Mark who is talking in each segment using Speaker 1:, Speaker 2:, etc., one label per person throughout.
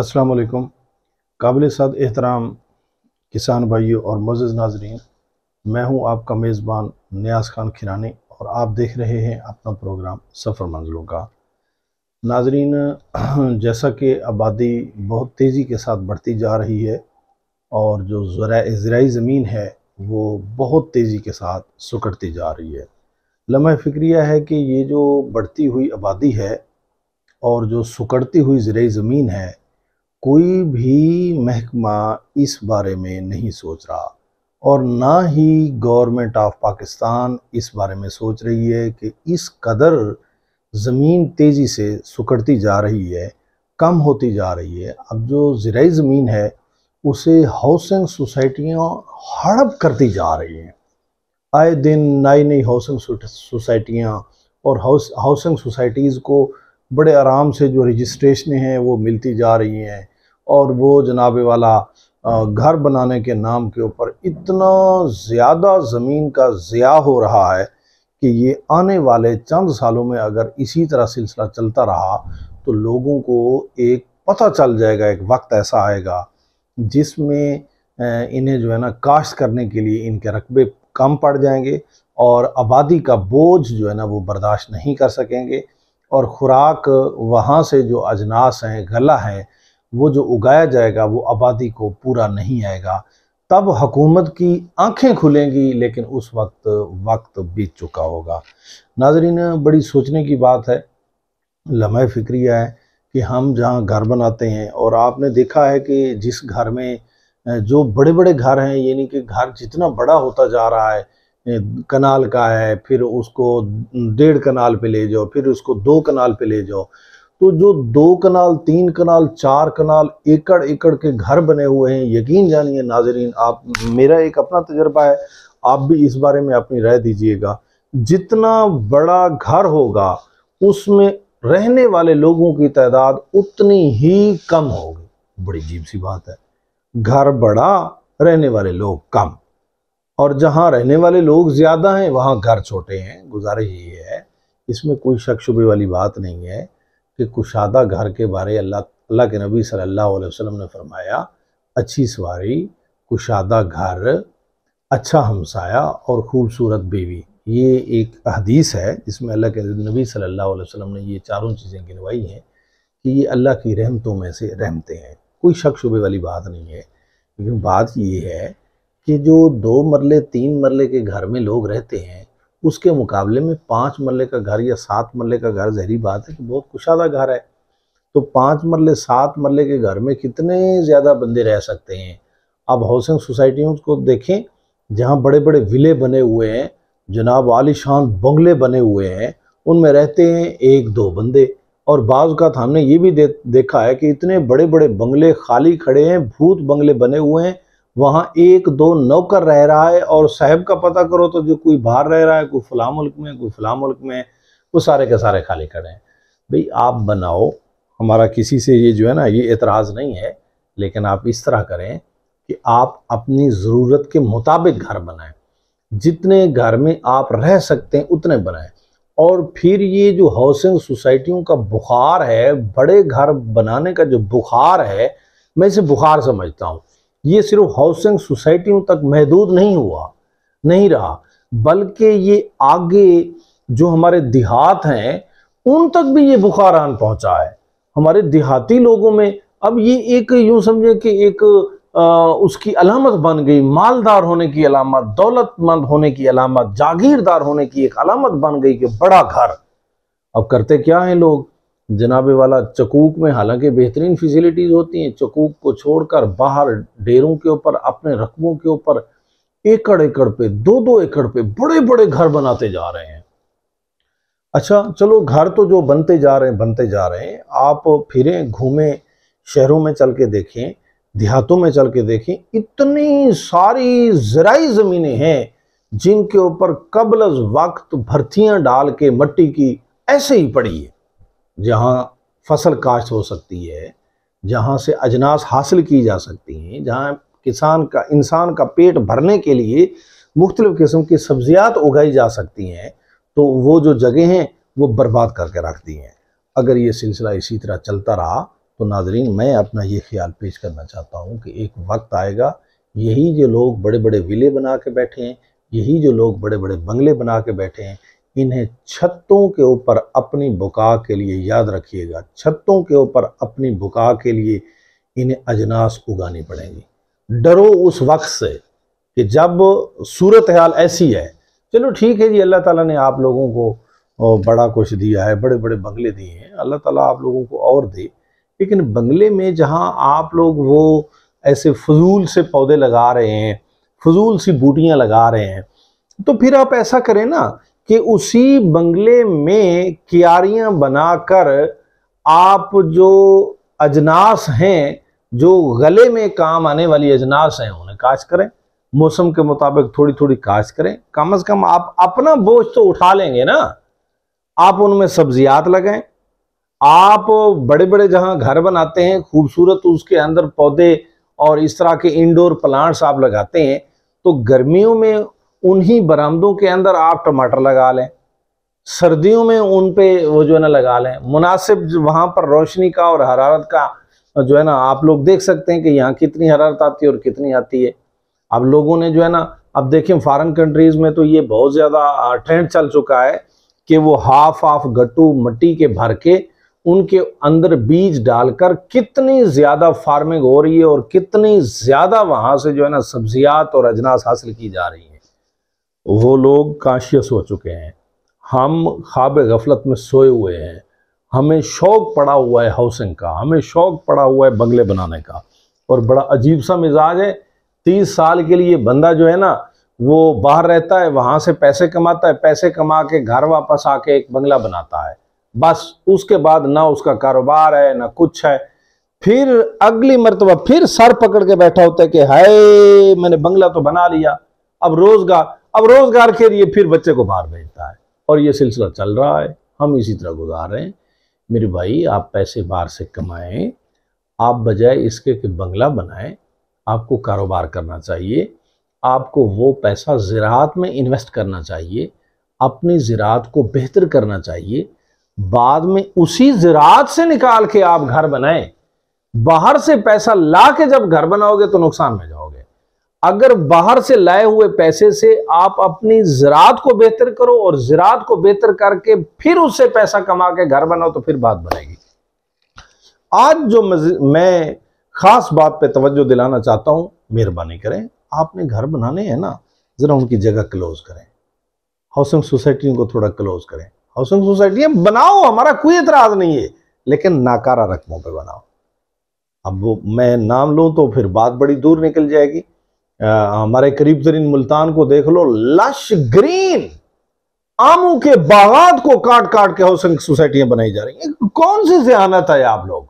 Speaker 1: वालेकुम काबिल सद एहतराम किसान भाइयों और मज़ नाजरीन मैं हूं आपका मेज़बान न्याज खान खिरानी और आप देख रहे हैं अपना प्रोग्राम सफ़र मंजिलों का नाजरीन जैसा कि आबादी बहुत तेज़ी के साथ बढ़ती जा रही है और जो ज़राई ज़मीन है वो बहुत तेज़ी के साथ सुकड़ती जा रही है लम्हा फिक्रिया है कि ये जो बढ़ती हुई आबादी है और जो सुकड़ती हुई ज़रिए ज़मीन है कोई भी महकमा इस बारे में नहीं सोच रहा और ना ही गवर्नमेंट ऑफ पाकिस्तान इस बारे में सोच रही है कि इस कदर ज़मीन तेज़ी से सुकड़ती जा रही है कम होती जा रही है अब जो ज़रा ज़मीन है उसे हाउसिंग सोसाइटियाँ हड़प करती जा रही हैं आए दिन नई नई हाउसिंग सोसाइटियाँ और हाउस हाउसिंग सोसाइटीज़ को बड़े आराम से जो रजिस्ट्रेशन हैं वो मिलती जा रही हैं और वो जनाबे वाला घर बनाने के नाम के ऊपर इतना ज़्यादा ज़मीन का ज़िया हो रहा है कि ये आने वाले चंद सालों में अगर इसी तरह सिलसिला चलता रहा तो लोगों को एक पता चल जाएगा एक वक्त ऐसा आएगा जिसमें इन्हें जो है ना काश्त करने के लिए इनके रकबे कम पड़ जाएंगे और आबादी का बोझ जो है ना वो बर्दाश्त नहीं कर सकेंगे और ख़ुराक वहाँ से जो अजनास हैं गला हैं वो जो उगाया जाएगा वो आबादी को पूरा नहीं आएगा तब हकूमत की आंखें खुलेंगी लेकिन उस वक्त वक्त बीत चुका होगा नाजरीन बड़ी सोचने की बात है लम्हे फिक्रिया है कि हम जहाँ घर बनाते हैं और आपने देखा है कि जिस घर में जो बड़े बड़े घर हैं यानी कि घर जितना बड़ा होता जा रहा है कनाल का है फिर उसको डेढ़ कनाल पे ले जाओ फिर उसको दो कनाल पे ले जाओ तो जो दो कनाल तीन कनाल चार कनाल एकड़ एकड़ के घर बने हुए हैं यकीन जानिए नाजरीन आप मेरा एक अपना तजर्बा है आप भी इस बारे में अपनी राय दीजिएगा जितना बड़ा घर होगा उसमें रहने वाले लोगों की तादाद उतनी ही कम होगी बड़ी अजीब सी बात है घर बड़ा रहने वाले लोग कम और जहां रहने वाले लोग ज़्यादा हैं वहां घर छोटे हैं गुजारिश ये है इसमें कोई शक शुबे वाली बात नहीं है कि कुशादा घर के बारे अल्लाह अल्लाह के नबी सल्लल्लाहु अलैहि वसल्लम ने फरमाया अच्छी सवारी कुशादा घर अच्छा हमसाया और ख़ूबसूरत बीवी ये एक हदीस है जिसमें अल्लाह के नबी सल्लल्लाहु अलैहि वसल्लम ने ये चारों चीज़ें गिनवाई हैं कि ये अल्लाह की रहमतों में से रहमतें हैं कोई शक शुबे वाली बात नहीं है लेकिन बात ये है कि जो दो मरले तीन मरले के घर में लोग रहते हैं उसके मुकाबले में पाँच मरले का घर या सात मरले का घर जहरी बात है कि बहुत कुशादा घर है तो पाँच मरले सात मरले के घर में कितने ज़्यादा बंदे रह सकते हैं अब हाउसिंग सोसाइटियों को देखें जहाँ बड़े बड़े विले बने हुए हैं जनाब आलिशान बंगले बने हुए हैं उनमें रहते हैं एक दो बंदे और बाज़ का तो हमने ये भी दे, देखा है कि इतने बड़े बड़े बंगले खाली खड़े हैं भूत बंगले बने हुए हैं वहाँ एक दो नौकर रह रहा है और साहब का पता करो तो जो कोई बाहर रह रहा है कोई फला मुल्क में कोई फला मुल्क में वो सारे के सारे खाली खड़े हैं भाई आप बनाओ हमारा किसी से ये जो है ना ये एतराज़ नहीं है लेकिन आप इस तरह करें कि आप अपनी ज़रूरत के मुताबिक घर बनाएं जितने घर में आप रह सकते हैं उतने बनाएं और फिर ये जो हाउसिंग सोसाइटियों का बुखार है बड़े घर बनाने का जो बुखार है मैं इसे बुखार समझता हूँ ये सिर्फ हाउसिंग सोसाइटियों तक महदूद नहीं हुआ नहीं रहा बल्कि ये आगे जो हमारे देहात हैं उन तक भी ये बुखार आन पहुंचा है हमारे देहाती लोगों में अब ये एक यूं समझे कि एक आ, उसकी अलामत बन गई मालदार होने की अलामत दौलतमंद होने की अलामत जागीरदार होने की एक अलामत बन गई कि बड़ा घर अब करते क्या हैं लोग जनाबे वाला चकूक में हालांकि बेहतरीन फैसिलिटीज़ होती हैं चकूक को छोड़कर बाहर डेरों के ऊपर अपने रकबों के ऊपर एकड़ एकड़ पे दो दो एकड़ पे बड़े बड़े घर बनाते जा रहे हैं अच्छा चलो घर तो जो बनते जा रहे हैं बनते जा रहे हैं आप फिरें घूमें शहरों में चल के देखें देहातों में चल के देखें इतनी सारी ज़राई ज़मीनें हैं जिनके ऊपर कबल वक्त भर्तियां डाल के मट्टी की ऐसे ही पड़ी है जहाँ फसल काश्त हो सकती है जहाँ से अजनास हासिल की जा सकती हैं जहाँ किसान का इंसान का पेट भरने के लिए मुख्तलिफ़ किस्म की सब्जियात उगाई जा सकती हैं तो वो जो जगह हैं वो बर्बाद करके रखती हैं अगर ये सिलसिला इसी तरह चलता रहा तो नाजरीन मैं अपना ये ख्याल पेश करना चाहता हूँ कि एक वक्त आएगा यही जो लोग बड़े बड़े विले बना के बैठे हैं यही जो लोग बड़े बड़े बंगले बना के बैठे हैं इन्हें छतों के ऊपर अपनी बुका के लिए याद रखिएगा छतों के ऊपर अपनी बुका के लिए इन्हें अजनास उगानी पड़ेंगी डरो उस वक्त से कि जब सूरत हाल ऐसी है चलो ठीक है जी अल्लाह ताला ने आप लोगों को बड़ा कुछ दिया है बड़े बड़े बंगले दिए हैं अल्लाह ताला आप लोगों को और दे लेकिन बंगले में जहां आप लोग वो ऐसे फजूल से पौधे लगा रहे हैं फजूल सी बूटियां लगा रहे हैं तो फिर आप ऐसा करें ना कि उसी बंगले में क्यारियां बनाकर आप जो अजनास हैं जो गले में काम आने वाली अजनास हैं उन्हें काश करें मौसम के मुताबिक थोड़ी थोड़ी काश करें कम से कम आप अपना बोझ तो उठा लेंगे ना आप उनमें सब्जियात लगाएं आप बड़े बड़े जहां घर बनाते हैं खूबसूरत उसके अंदर पौधे और इस तरह के इंडोर प्लांट्स आप लगाते हैं तो गर्मियों में उन्हीं बरामदों के अंदर आप टमाटर लगा लें सर्दियों में उन पे वो जो है ना लगा लें मुनासिब वहाँ पर रोशनी का और हरारत का जो है ना आप लोग देख सकते हैं कि यहाँ कितनी हरारत आती है और कितनी आती है अब लोगों ने जो है ना अब देखें फॉरेन कंट्रीज़ में तो ये बहुत ज़्यादा ट्रेंड चल चुका है कि वो हाफ हाफ गट्टू मट्टी के भर के उनके अंदर बीज डालकर कितनी ज़्यादा फार्मिंग हो रही है और कितनी ज़्यादा वहाँ से जो है ना सब्जियात और अजनास हासिल की जा रही है वो लोग काशियस हो चुके हैं हम खाब गफलत में सोए हुए हैं हमें शौक़ पड़ा हुआ है हाउसिंग का हमें शौक़ पड़ा हुआ है बंगले बनाने का और बड़ा अजीब सा मिजाज है तीस साल के लिए बंदा जो है ना वो बाहर रहता है वहाँ से पैसे कमाता है पैसे कमा के घर वापस आके एक बंगला बनाता है बस उसके बाद ना उसका कारोबार है ना कुछ है फिर अगली मरतबा फिर सर पकड़ के बैठा होता है कि हाय मैंने बंगला तो बना लिया अब रोज़गार अब रोजगार के लिए फिर बच्चे को बाहर भेजता है और ये सिलसिला चल रहा है हम इसी तरह गुजार रहे हैं मेरे भाई आप पैसे बाहर से कमाएं आप बजाय इसके कि बंगला बनाएं आपको कारोबार करना चाहिए आपको वो पैसा ज़रात में इन्वेस्ट करना चाहिए अपनी ज़रात को बेहतर करना चाहिए बाद में उसी ज़रात से निकाल के आप घर बनाएं बाहर से पैसा ला के जब घर बनाओगे तो नुकसान में अगर बाहर से लाए हुए पैसे से आप अपनी ज़रात को बेहतर करो और ज़रात को बेहतर करके फिर उससे पैसा कमा के घर बनाओ तो फिर बात बनेगी आज जो मैं खास बात पे तवज्जो दिलाना चाहता हूँ मेहरबानी करें आपने घर बनाने हैं ना ज़रा उनकी जगह क्लोज करें हाउसिंग सोसाइटियों को थोड़ा क्लोज करें हाउसिंग सोसाइटियां बनाओ हमारा कोई एतराज़ नहीं है लेकिन नाकारा रकमों पर बनाओ अब वो मैं नाम लूँ तो फिर बात बड़ी दूर निकल जाएगी हमारे करीब तरीन मुल्तान को देख लो लश ग्रीन आमों के बागात को काट काट के हाउसिंग सोसाइटियां बनाई जा रही हैं कौन सी जहानत है आप लोग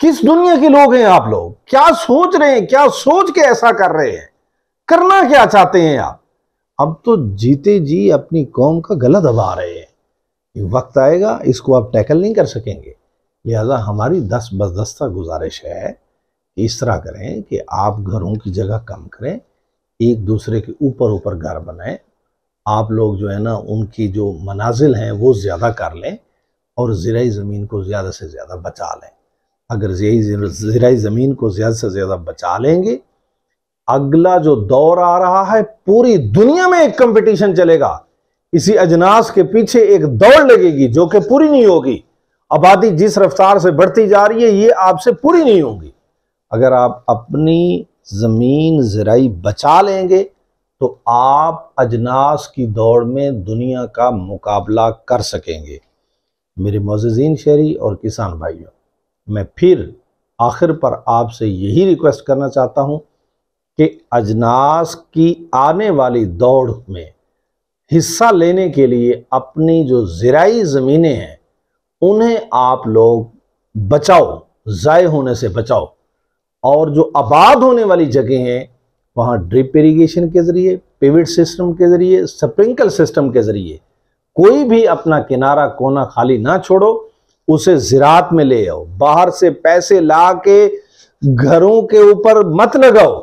Speaker 1: किस दुनिया के लोग हैं आप लोग क्या सोच रहे हैं क्या सोच के ऐसा कर रहे हैं करना क्या चाहते हैं आप अब तो जीते जी अपनी कौम का गला दबा रहे हैं वक्त आएगा इसको आप टैकल नहीं कर सकेंगे लिहाजा हमारी दस बस दस्ता गुजारिश है इस तरह करें कि आप घरों की जगह कम करें एक दूसरे के ऊपर ऊपर घर बनाएं आप लोग जो है ना उनकी जो मनाजिल हैं वो ज़्यादा कर लें और ज़रा ज़मीन को ज़्यादा से ज़्यादा बचा लें अगर ज़राई ज़मीन को ज़्यादा से ज़्यादा बचा लेंगे अगला जो दौर आ रहा है पूरी दुनिया में एक कंपटीशन चलेगा इसी अजनास के पीछे एक दौड़ लगेगी जो कि पूरी नहीं होगी आबादी जिस रफ्तार से बढ़ती जा रही है ये आपसे पूरी नहीं होगी अगर आप अपनी ज़मीन ज़राई बचा लेंगे तो आप अजनास की दौड़ में दुनिया का मुकाबला कर सकेंगे मेरे मोजीन शहरी और किसान भाइयों मैं फिर आखिर पर आपसे यही रिक्वेस्ट करना चाहता हूं कि अजनास की आने वाली दौड़ में हिस्सा लेने के लिए अपनी जो ज़राई ज़मीनें हैं उन्हें आप लोग बचाओ ज़ाय होने से बचाओ और जो आबाद होने वाली जगह हैं वहाँ ड्रिप इरीगेशन के ज़रिए पेविट सिस्टम के ज़रिए स्प्रिंकल सिस्टम के ज़रिए कोई भी अपना किनारा कोना खाली ना छोड़ो उसे ज़रात में ले आओ बाहर से पैसे ला के घरों के ऊपर मत लगाओ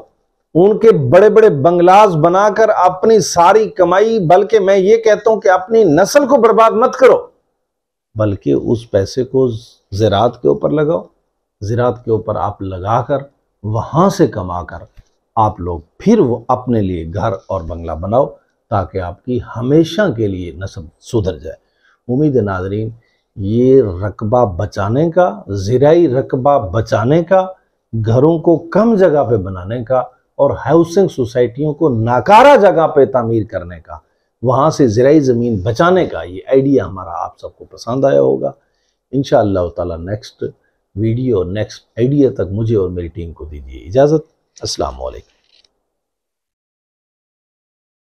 Speaker 1: उनके बड़े बड़े बंगलाज बनाकर अपनी सारी कमाई बल्कि मैं ये कहता हूं कि अपनी नस्ल को बर्बाद मत करो बल्कि उस पैसे को ज़रात के ऊपर लगाओ ज़रात के ऊपर आप लगाकर वहाँ से कमाकर आप लोग फिर वो अपने लिए घर और बंगला बनाओ ताकि आपकी हमेशा के लिए नस्ब सुधर जाए उम्मीद नाजरीन ये रकबा बचाने का ज़राई रकबा बचाने का घरों को कम जगह पे बनाने का और हाउसिंग सोसाइटियों को नाकारा जगह पे तामीर करने का वहाँ से ज़राई ज़मीन बचाने का ये आइडिया हमारा आप सबको पसंद आया होगा इन शाह नेक्स्ट वीडियो नेक्स्ट आइडिया तक मुझे और मेरी टीम को दीजिए इजाज़त असलकम